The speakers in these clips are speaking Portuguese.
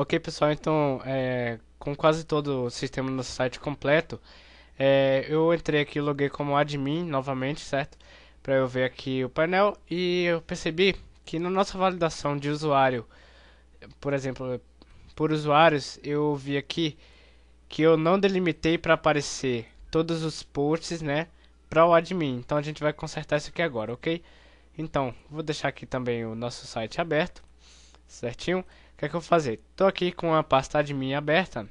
Ok, pessoal, então, é, com quase todo o sistema do nosso site completo, é, eu entrei aqui, loguei como admin novamente, certo? Para eu ver aqui o painel e eu percebi que na nossa validação de usuário, por exemplo, por usuários, eu vi aqui que eu não delimitei para aparecer todos os posts, né, para o admin. Então a gente vai consertar isso aqui agora, ok? Então, vou deixar aqui também o nosso site aberto, certinho? que é que eu vou fazer? Estou aqui com a pasta admin aberta.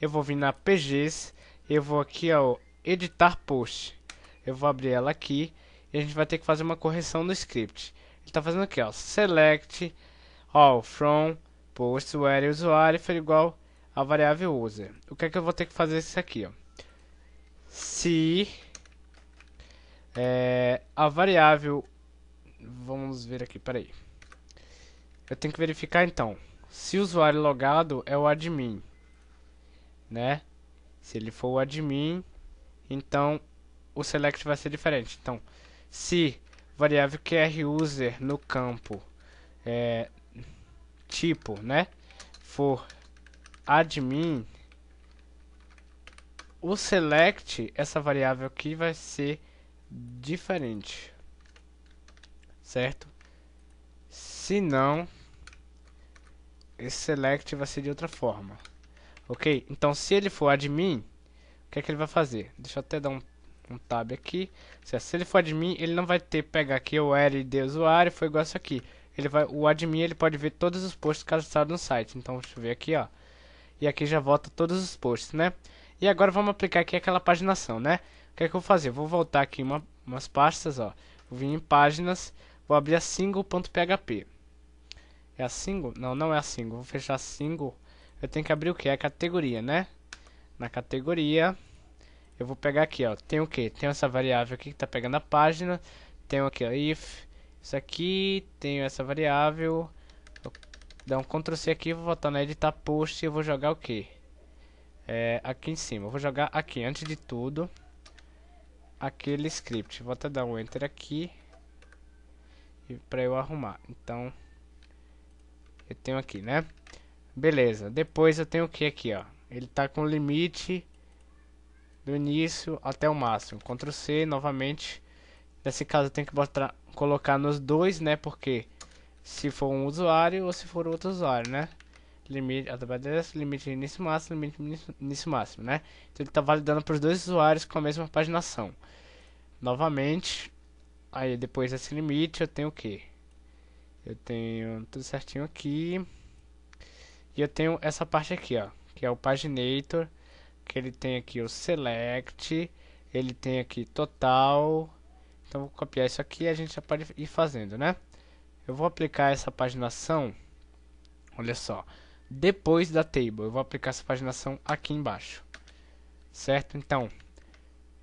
Eu vou vir na PGs. Eu vou aqui ao editar post. Eu vou abrir ela aqui. E a gente vai ter que fazer uma correção no script. Ele está fazendo aqui, ó. Select all from post where usuário for igual a variável user. O que é que eu vou ter que fazer isso aqui, ó? Se é, a variável... Vamos ver aqui, peraí. Eu tenho que verificar então. Se o usuário logado é o admin, né? Se ele for o admin, então o select vai ser diferente. Então, se variável user no campo é, tipo, né, for admin, o select, essa variável aqui vai ser diferente, certo? Se não, esse select vai ser de outra forma. Ok? Então, se ele for admin, o que é que ele vai fazer? Deixa eu até dar um, um tab aqui. Certo? É, se ele for admin, ele não vai ter pegar aqui o LD usuário, foi igual isso aqui. Ele vai, o admin ele pode ver todos os posts cadastrados no site. Então, deixa eu ver aqui, ó. E aqui já volta todos os posts, né? E agora vamos aplicar aqui aquela paginação, né? O que é que eu vou fazer? Eu vou voltar aqui uma, umas pastas, ó. Vou vir em páginas, vou abrir a single.php. É a single? Não, não é a single. Vou fechar a single. Eu tenho que abrir o que? É a categoria, né? Na categoria, eu vou pegar aqui, ó. Tem o que? Tem essa variável aqui que tá pegando a página. Tenho aqui, ó, if. Isso aqui, tenho essa variável. Vou dar um Ctrl C aqui, vou voltar na editar post e vou jogar o que? É, aqui em cima. Eu vou jogar aqui, antes de tudo, aquele script. Vou até dar um Enter aqui. Pra eu arrumar. Então... Eu tenho aqui, né? Beleza. Depois eu tenho o que aqui, ó? Ele tá com limite do início até o máximo. Ctrl C novamente. Nesse caso eu tenho que botar, colocar nos dois, né? Porque se for um usuário ou se for outro usuário, né? Limite, através limite início máximo, limite início máximo, né? Então ele está validando para os dois usuários com a mesma paginação. Novamente, aí depois desse limite eu tenho o que? Eu tenho tudo certinho aqui. E eu tenho essa parte aqui, ó. Que é o Paginator. Que ele tem aqui o Select. Ele tem aqui Total. Então vou copiar isso aqui e a gente já pode ir fazendo, né? Eu vou aplicar essa paginação. Olha só. Depois da table. Eu vou aplicar essa paginação aqui embaixo. Certo? Então.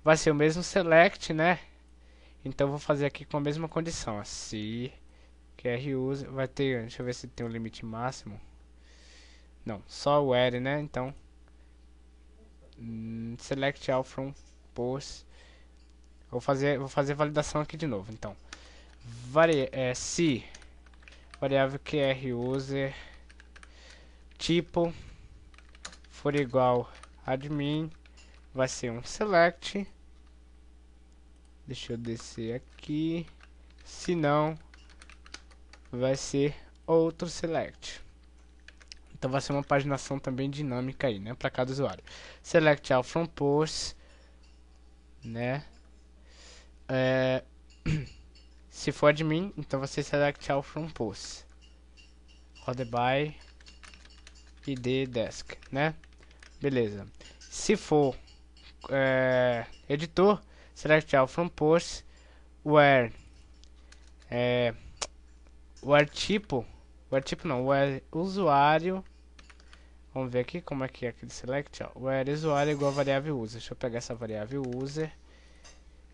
Vai ser o mesmo select, né? Então vou fazer aqui com a mesma condição. Assim que Vai ter, deixa eu ver se tem um limite máximo. Não, só o R, né? Então, hum, select all from post. Vou fazer, vou fazer validação aqui de novo. Então, vari, é, se variável que user tipo for igual admin vai ser um select deixa eu descer aqui se não vai ser outro select. Então vai ser uma paginação também dinâmica aí, né, para cada usuário. Select all from posts, né? É, se for admin, então vai ser select all from posts. Roda by id desk, né? Beleza. Se for é, editor, select all from posts where é, o artipo, o artipo não, o usuário, vamos ver aqui como é que é aquele select, ó, o usuário igual variável user, deixa eu pegar essa variável user,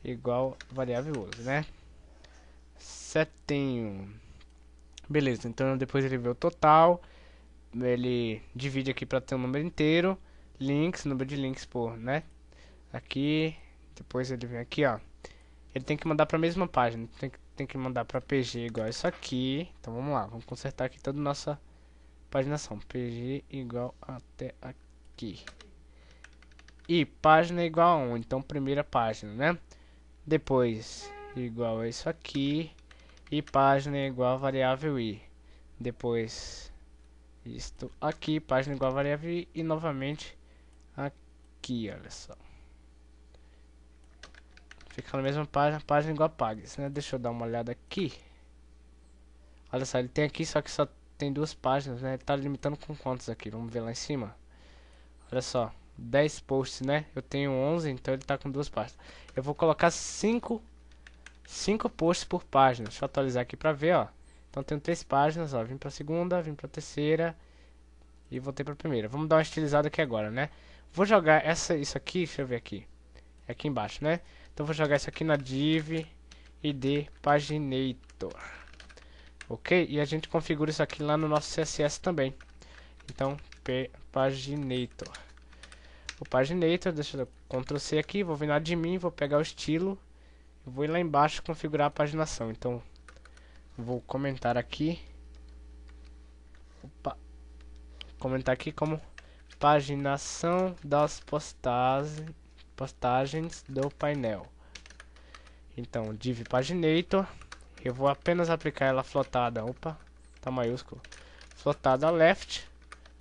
igual variável user, né, setinho, beleza, então depois ele vê o total, ele divide aqui para ter o um número inteiro, links, número de links por, né, aqui, depois ele vem aqui, ó, ele tem que mandar para a mesma página, tem que tem que mandar para PG igual isso aqui. Então vamos lá, vamos consertar aqui toda a nossa paginação. PG igual até aqui. E página igual a 1, então primeira página, né? Depois igual a isso aqui. E página igual a variável i. Depois isto aqui, página igual a variável i. E novamente aqui, olha só. Fica na mesma página, página igual a Pags, né? Deixa eu dar uma olhada aqui. Olha só, ele tem aqui, só que só tem duas páginas, né? Ele tá limitando com quantos aqui? Vamos ver lá em cima. Olha só, 10 posts, né? Eu tenho 11, então ele tá com duas páginas. Eu vou colocar 5 cinco posts por página. Deixa eu atualizar aqui pra ver, ó. Então tenho três páginas, ó. Vim pra segunda, vim pra terceira e voltei pra primeira. Vamos dar uma estilizada aqui agora, né? Vou jogar essa, isso aqui, deixa eu ver aqui. É aqui embaixo, né? Então vou jogar isso aqui na div id paginator. Ok? E a gente configura isso aqui lá no nosso CSS também. Então, p paginator. O paginator, deixa eu Ctrl C aqui, vou vir na admin, vou pegar o estilo. Vou ir lá embaixo configurar a paginação. Então, vou comentar aqui. Opa. Comentar aqui como paginação das postagens postagens do painel. Então, div paginator, eu vou apenas aplicar ela flotada, opa, tá maiúsculo, flotada left,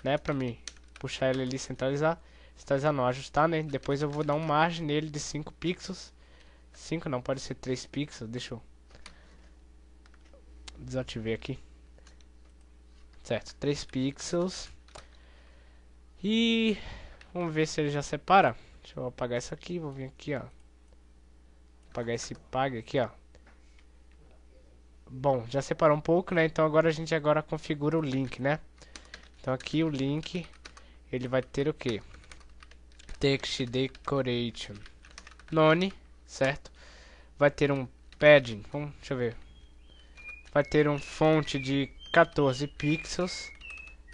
né, pra mim puxar ele ali centralizar, centralizar não, ajustar, né, depois eu vou dar um margem nele de 5 pixels, 5 não, pode ser 3 pixels, deixa eu desativar aqui, certo, 3 pixels, e vamos ver se ele já separa, Deixa eu apagar isso aqui, vou vir aqui, ó. Apagar esse pag aqui, ó. Bom, já separou um pouco, né? Então agora a gente agora configura o link, né? Então aqui o link, ele vai ter o que? Text decoration. None, certo? Vai ter um padding, vamos, hum, deixa eu ver. Vai ter um fonte de 14 pixels.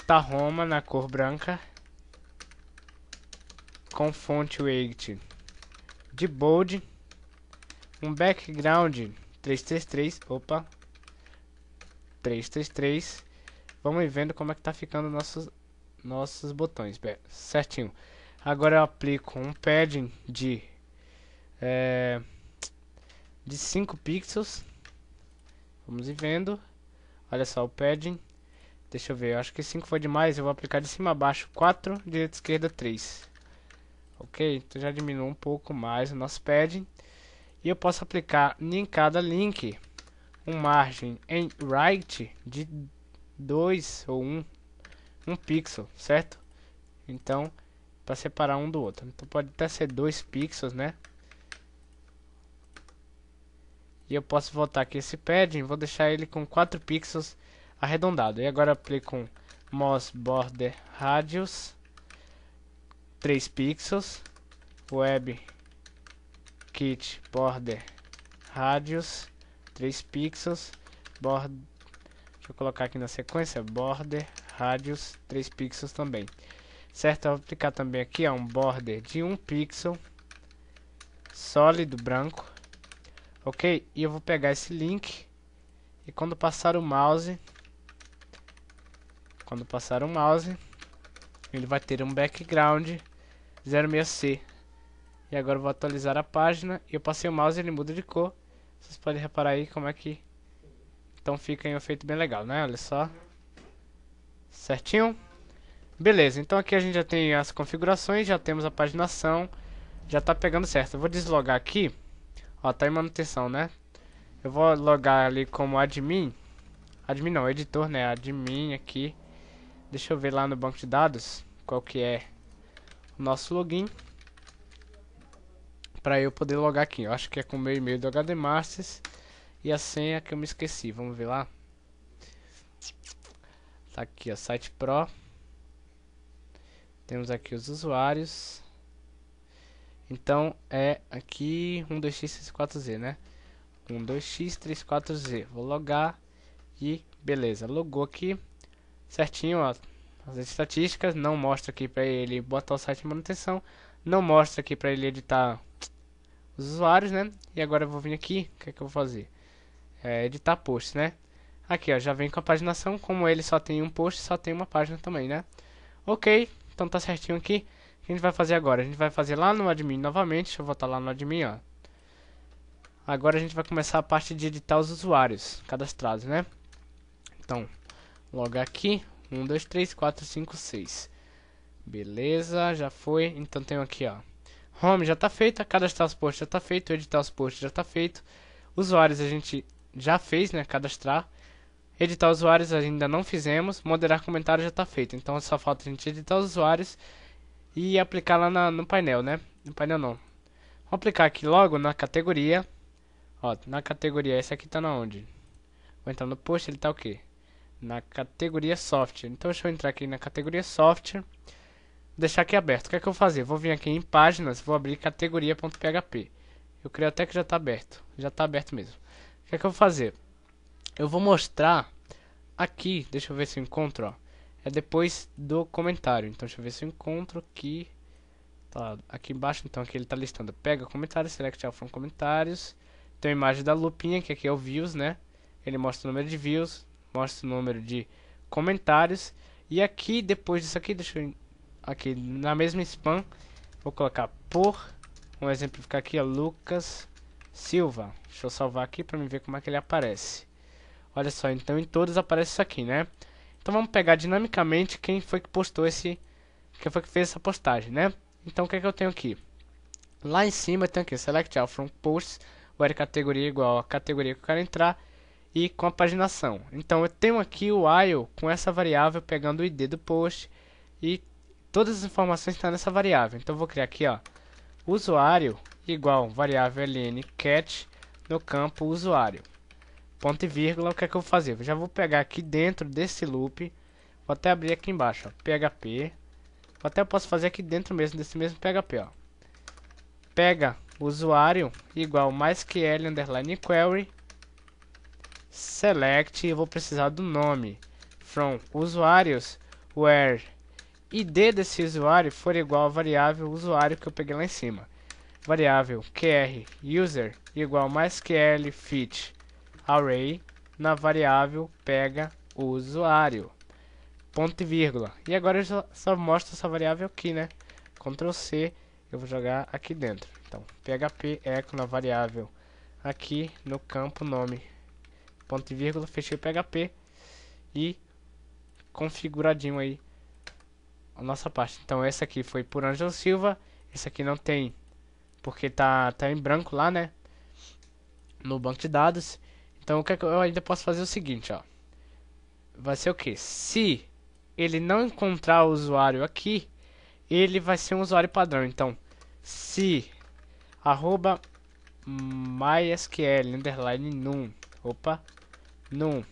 Tá Roma na cor branca com font weight de bold, um background 333, opa, 333. Vamos vendo como é que tá ficando nossos nossos botões, certinho. Agora eu aplico um padding de é, de 5 pixels. Vamos ir vendo. Olha só o padding. Deixa eu ver, eu acho que 5 foi demais. Eu vou aplicar de cima a baixo 4, direita esquerda 3 ok? Então já diminuiu um pouco mais o nosso padding e eu posso aplicar em cada link um margem em right de 2 ou 1 um, um pixel, certo? Então, para separar um do outro. Então pode até ser 2 pixels, né? E eu posso voltar aqui esse padding, vou deixar ele com 4 pixels arredondado. E agora aplico um Moss Border Radius 3 pixels, web kit border radius 3 pixels, border Deixa eu colocar aqui na sequência, border radius 3 pixels também. Certo, eu vou aplicar também aqui é um border de 1 pixel sólido branco. OK? E eu vou pegar esse link e quando passar o mouse quando passar o mouse, ele vai ter um background 06C. E agora eu vou atualizar a página. E eu passei o mouse e ele muda de cor. Vocês podem reparar aí como é que... Então fica em um efeito bem legal, né? Olha só. Certinho? Beleza, então aqui a gente já tem as configurações, já temos a paginação. Já tá pegando certo. Eu vou deslogar aqui. Ó, tá em manutenção, né? Eu vou logar ali como admin. Admin não, editor, né? Admin aqui. Deixa eu ver lá no banco de dados qual que é nosso login para eu poder logar aqui. Eu acho que é com o meu e-mail do HDMasters e a senha que eu me esqueci. Vamos ver lá. Tá aqui, ó, site pro. Temos aqui os usuários. Então é aqui 12x34z, né? 12x34z. Vou logar e beleza, logou aqui certinho, ó as estatísticas, não mostra aqui para ele botar o site em manutenção, não mostra aqui para ele editar os usuários, né? E agora eu vou vir aqui, o que é que eu vou fazer? É, editar posts, né? Aqui, ó, já vem com a paginação, como ele só tem um post, só tem uma página também, né? Ok, então tá certinho aqui. O que a gente vai fazer agora? A gente vai fazer lá no admin novamente, deixa eu voltar lá no admin, ó. Agora a gente vai começar a parte de editar os usuários cadastrados, né? Então, logo aqui, 1, 2, 3, 4, 5, 6. Beleza, já foi. Então tenho aqui, ó. Home já tá feito cadastrar os posts já tá feito, editar os posts já tá feito. Usuários a gente já fez, né, cadastrar. Editar usuários ainda não fizemos, moderar comentários já tá feito. Então só falta a gente editar os usuários e aplicar lá na, no painel, né? No painel não. Vou aplicar aqui logo na categoria. Ó, na categoria, esse aqui tá na onde? Vou entrar no post, ele tá o quê? na categoria software. Então deixa eu entrar aqui na categoria software, deixar aqui aberto. O que é que eu vou fazer? Vou vir aqui em páginas, vou abrir categoria.php. Eu creio até que já está aberto, já está aberto mesmo. O que é que eu vou fazer? Eu vou mostrar aqui, deixa eu ver se eu encontro, ó. É depois do comentário, então deixa eu ver se eu encontro aqui. Tá, aqui embaixo então aqui ele está listando. Pega comentários, select all from comentários. Tem a imagem da lupinha, que aqui é o views, né? Ele mostra o número de views, mostra o número de comentários. E aqui, depois disso aqui, deixa eu... Aqui, na mesma spam, vou colocar por... um exemplo ficar aqui, é Lucas Silva. Deixa eu salvar aqui para me ver como é que ele aparece. Olha só, então em todos aparece isso aqui, né? Então vamos pegar dinamicamente quem foi que postou esse... Quem foi que fez essa postagem, né? Então o que é que eu tenho aqui? Lá em cima tem aqui, select all from posts, where categoria igual a categoria que eu quero entrar, e com a paginação. Então eu tenho aqui o while com essa variável pegando o id do post e todas as informações estão nessa variável. Então eu vou criar aqui, ó, usuário igual variável ln cat no campo usuário. Ponto e vírgula, o que é que eu vou fazer? Eu já vou pegar aqui dentro desse loop, vou até abrir aqui embaixo, ó, php. Até eu posso fazer aqui dentro mesmo desse mesmo php, ó. Pega usuário igual mais que l underline query select, eu vou precisar do nome, from usuários, where id desse usuário for igual à variável usuário que eu peguei lá em cima. Variável qr user igual mais ql fit array na variável pega o usuário. Ponto e vírgula. E agora eu só, mostro essa variável aqui, né? Ctrl C, eu vou jogar aqui dentro. Então, php echo na variável aqui no campo nome ponto e vírgula, fechei o PHP e configuradinho aí a nossa parte. Então essa aqui foi por Ângelo Silva, esse aqui não tem porque tá, tá em branco lá, né? No banco de dados. Então o que, é que eu ainda posso fazer é o seguinte, ó. Vai ser o que? Se ele não encontrar o usuário aqui, ele vai ser um usuário padrão. Então, se arroba mysql underline num, opa, num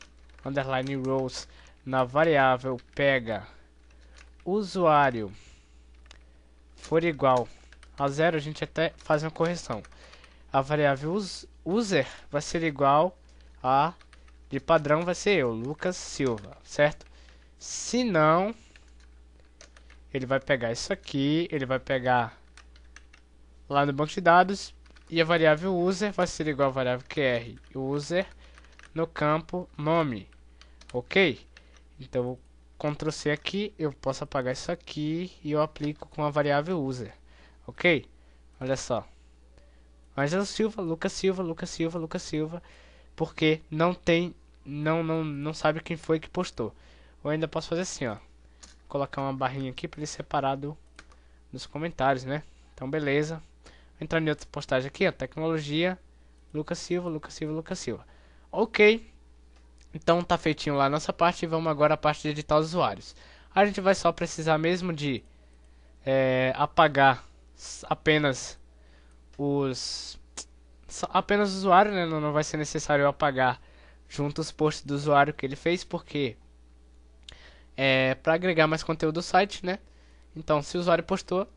underline rows na variável pega usuário for igual a zero, a gente até faz uma correção. A variável user vai ser igual a, de padrão vai ser eu, Lucas Silva, certo? Se não, ele vai pegar isso aqui, ele vai pegar lá no banco de dados, e a variável user vai ser igual a variável qr user, no campo nome, ok? Então, Ctrl C aqui, eu posso apagar isso aqui e eu aplico com a variável user, ok? Olha só. Angelo Silva, Lucas Silva, Lucas Silva, Lucas Silva, porque não tem, não, não, não sabe quem foi que postou. Ou ainda posso fazer assim, ó. Colocar uma barrinha aqui para ele separado nos comentários, né? Então, beleza. Vou entrar em outra postagem aqui, ó, tecnologia, Lucas Silva, Lucas Silva, Lucas Silva. Ok. Então tá feitinho lá a nossa parte. Vamos agora a parte de editar os usuários. A gente vai só precisar mesmo de é, apagar apenas os apenas o usuário, né? Não, vai ser necessário apagar junto os posts do usuário que ele fez, porque é para agregar mais conteúdo do site, né? Então, se o usuário postou,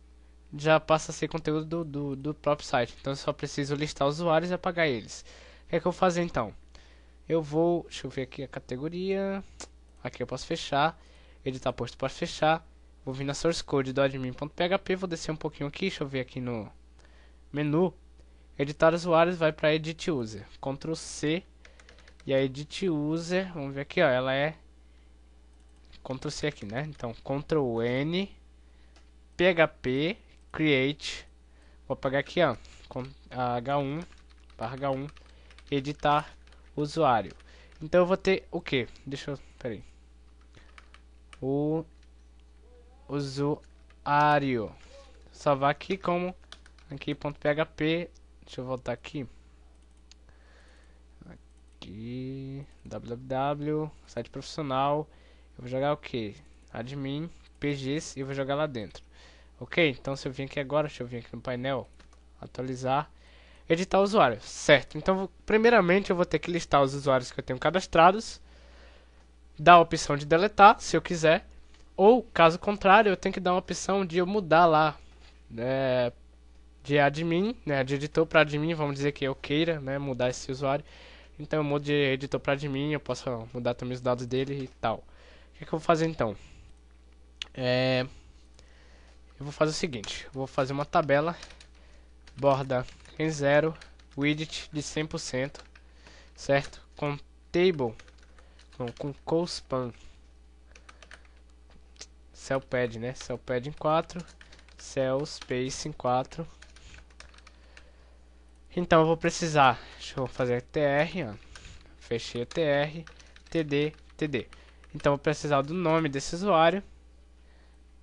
já passa a ser conteúdo do, do, do próprio site. Então, eu só preciso listar os usuários e apagar eles. O que é que eu vou fazer então? Eu vou, deixa eu ver aqui a categoria. Aqui eu posso fechar. Editar posto, posso fechar. Vou vir na source code do admin.php, vou descer um pouquinho aqui, deixa eu ver aqui no menu. Editar usuários vai para edit user. Ctrl C e a edit user, vamos ver aqui, ó, ela é Ctrl C aqui, né? Então, Ctrl N PHP create. Vou pegar aqui, ó, H1 ah, barra H1 editar usuário. Então eu vou ter o que? Deixa eu... Peraí. O usuário. Salvar aqui como... Aqui, ponto .php. Deixa eu voltar aqui. Aqui... www. Site profissional. Eu vou jogar o que? Admin. PGs. E eu vou jogar lá dentro. Ok? Então se eu vim aqui agora, deixa eu vir aqui no painel. Atualizar editar usuário, certo? Então, primeiramente, eu vou ter que listar os usuários que eu tenho cadastrados, dar a opção de deletar, se eu quiser, ou, caso contrário, eu tenho que dar uma opção de eu mudar lá né, de admin, né, de editor para admin, vamos dizer que eu queira né, mudar esse usuário. Então, eu mudo de editor para admin, eu posso mudar também os dados dele e tal. O que, que eu vou fazer então? É... Eu vou fazer o seguinte, vou fazer uma tabela borda em 0, widget de 100%, certo? Com table, não, com cospan, cell pad, né? Cell pad em 4, cell space em 4. Então eu vou precisar, deixa eu fazer tr, ó, fechei o tr, td, td. Então vou precisar do nome desse usuário.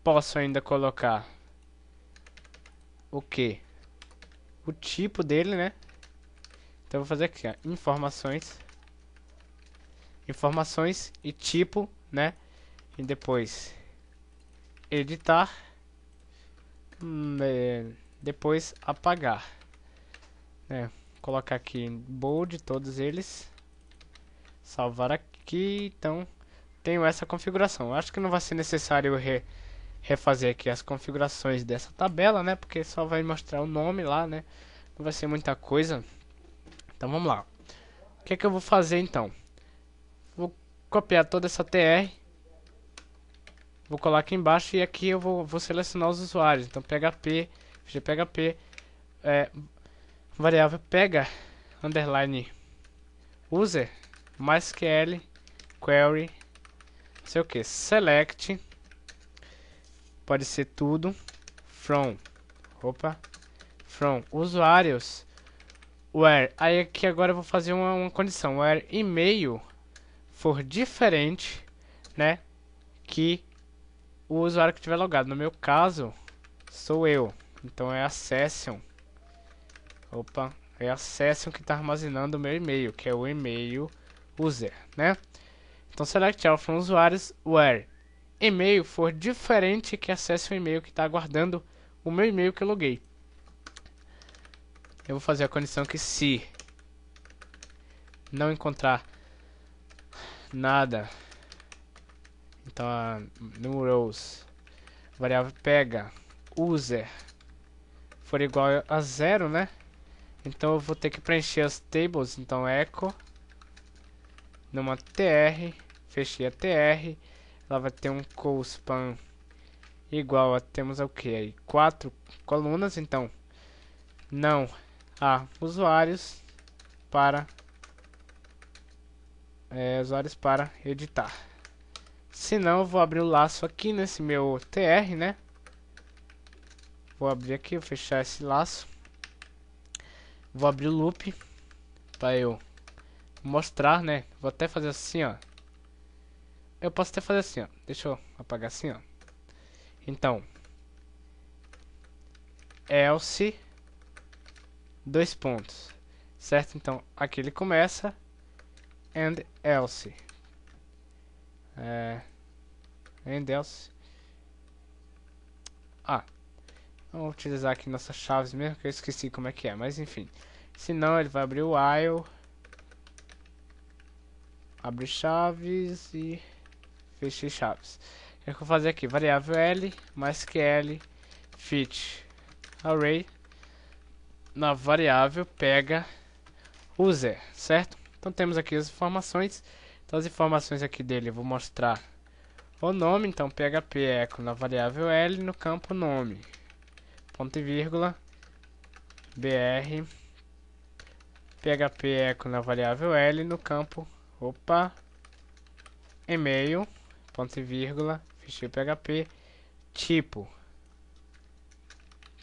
Posso ainda colocar o que? o tipo dele, né? Então vou fazer aqui, ó, informações. Informações e tipo, né? E depois editar. Hum, é, depois apagar. Né? Colocar aqui em bold todos eles. Salvar aqui, então tenho essa configuração. Acho que não vai ser necessário refazer aqui as configurações dessa tabela, né? Porque só vai mostrar o nome lá, né? Não vai ser muita coisa. Então vamos lá. O que é que eu vou fazer então? Vou copiar toda essa TR. Vou colar aqui embaixo e aqui eu vou, vou selecionar os usuários. Então PHP, GPHP, é, variável pega, underline user, mais SQL, query, sei o que, select pode ser tudo from opa from usuários where aí aqui agora eu vou fazer uma, uma condição where e-mail for diferente né que o usuário que tiver logado no meu caso sou eu então é a session opa é a session que está armazenando o meu e-mail que é o e-mail user né então select all from usuários where e-mail for diferente que acesse o e-mail que está aguardando o meu e-mail que eu loguei. Eu vou fazer a condição que se não encontrar nada, então a numerals variável pega user for igual a zero, né? Então eu vou ter que preencher as tables, então echo numa tr, fechei a tr ela vai ter um co-span igual a temos o que aí? Quatro colunas, então não há usuários para é, usuários para editar. Se não, vou abrir o laço aqui nesse meu TR, né? Vou abrir aqui, vou fechar esse laço. Vou abrir o loop para eu mostrar, né? Vou até fazer assim, ó eu posso até fazer assim, ó. Deixa eu apagar assim, ó. Então, else, dois pontos, certo? Então, aqui ele começa, and else. É, and else. Ah, vamos utilizar aqui nossas chaves mesmo, que eu esqueci como é que é, mas enfim. Se não, ele vai abrir o while, abre chaves e fechei chaves. O é que, eu vou fazer aqui? Variável L mais que L fit array na variável pega user, certo? Então temos aqui as informações. Então as informações aqui dele eu vou mostrar o nome, então php eco na variável L no campo nome. Ponto e vírgula br php eco na variável L no campo opa e-mail ponto e vírgula, ficheiro PHP, tipo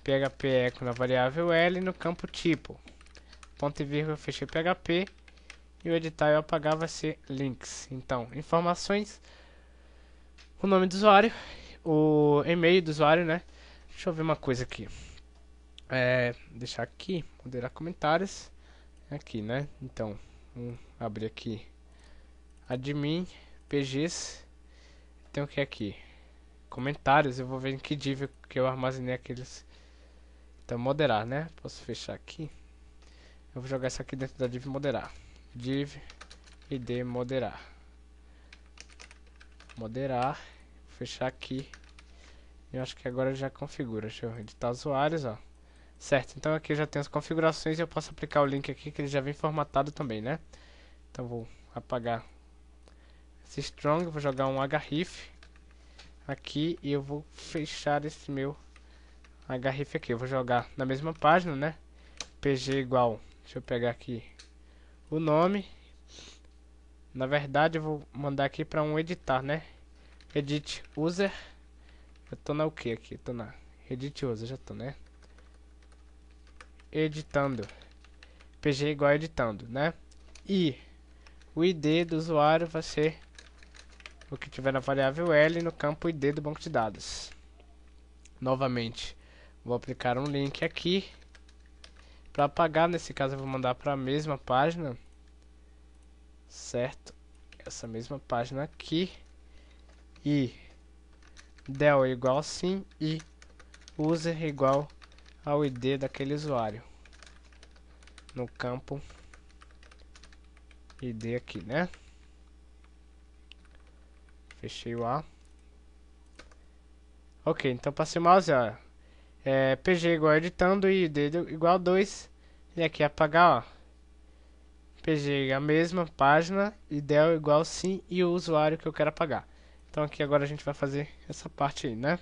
PHP é com a variável L no campo tipo, ponto e vírgula, ficheiro PHP e o editar eu apagar vai ser links. Então, informações, o nome do usuário, o e-mail do usuário, né? Deixa eu ver uma coisa aqui. É, deixar aqui, moderar comentários, é aqui, né? Então, abrir aqui admin, pgs, tem o que aqui? Comentários, eu vou ver em que div que eu armazenei aqueles... Então, moderar, né? Posso fechar aqui. Eu vou jogar isso aqui dentro da div moderar. Div id moderar. Moderar. Vou fechar aqui. Eu acho que agora já configura. Deixa eu editar usuários, ó. Certo, então aqui eu já tenho as configurações e eu posso aplicar o link aqui que ele já vem formatado também, né? Então vou apagar esse strong, vou jogar um href aqui e eu vou fechar esse meu href aqui. Eu vou jogar na mesma página, né? PG igual, deixa eu pegar aqui o nome. Na verdade, eu vou mandar aqui para um editar, né? Edit user. Eu tô na o que aqui? Estou tô na edit user, já tô, né? Editando. PG igual editando, né? E o ID do usuário vai ser o que tiver na variável L no campo ID do banco de dados. Novamente, vou aplicar um link aqui. Para apagar, nesse caso eu vou mandar para a mesma página, certo? Essa mesma página aqui. E del é igual sim e user é igual ao ID daquele usuário. No campo ID aqui, né? Fechei o A. Ok, então passei o mouse, ó. É, PG igual editando e dedo igual 2. E aqui é apagar, ó. PG a mesma página, ideal igual sim e o usuário que eu quero apagar. Então aqui agora a gente vai fazer essa parte aí, né?